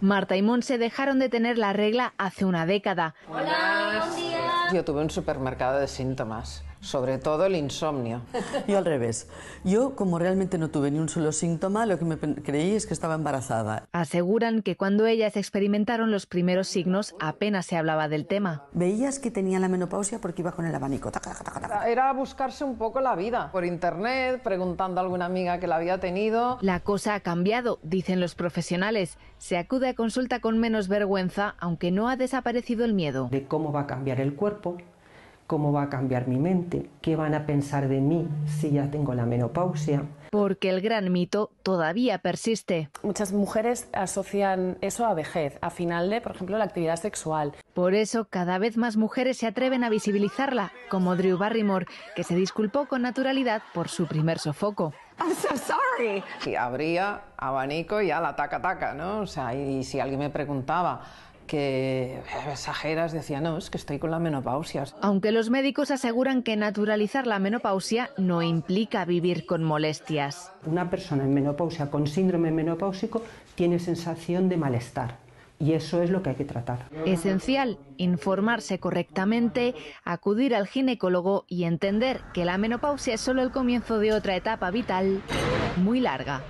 Marta y Monse dejaron de tener la regla hace una década. Hola, Yo tuve un supermercado de síntomas sobre todo el insomnio. y al revés. Yo, como realmente no tuve ni un solo síntoma, lo que me creí es que estaba embarazada. Aseguran que cuando ellas experimentaron los primeros signos apenas se hablaba del tema. Veías que tenía la menopausia porque iba con el abanico. Era buscarse un poco la vida por internet, preguntando a alguna amiga que la había tenido. La cosa ha cambiado, dicen los profesionales. Se acude a consulta con menos vergüenza, aunque no ha desaparecido el miedo. De cómo va a cambiar el cuerpo cómo va a cambiar mi mente, qué van a pensar de mí si ya tengo la menopausia. Porque el gran mito todavía persiste. Muchas mujeres asocian eso a vejez, a final de, por ejemplo, la actividad sexual. Por eso cada vez más mujeres se atreven a visibilizarla, como Drew Barrymore, que se disculpó con naturalidad por su primer sofoco. I'm so sorry. Y abría abanico y a la taca taca, ¿no? O sea, y si alguien me preguntaba, que exageras, decía, no, es que estoy con la menopausia. Aunque los médicos aseguran que naturalizar la menopausia no implica vivir con molestias. Una persona en menopausia con síndrome menopáusico tiene sensación de malestar, y eso es lo que hay que tratar. Esencial, informarse correctamente, acudir al ginecólogo y entender que la menopausia es solo el comienzo de otra etapa vital muy larga.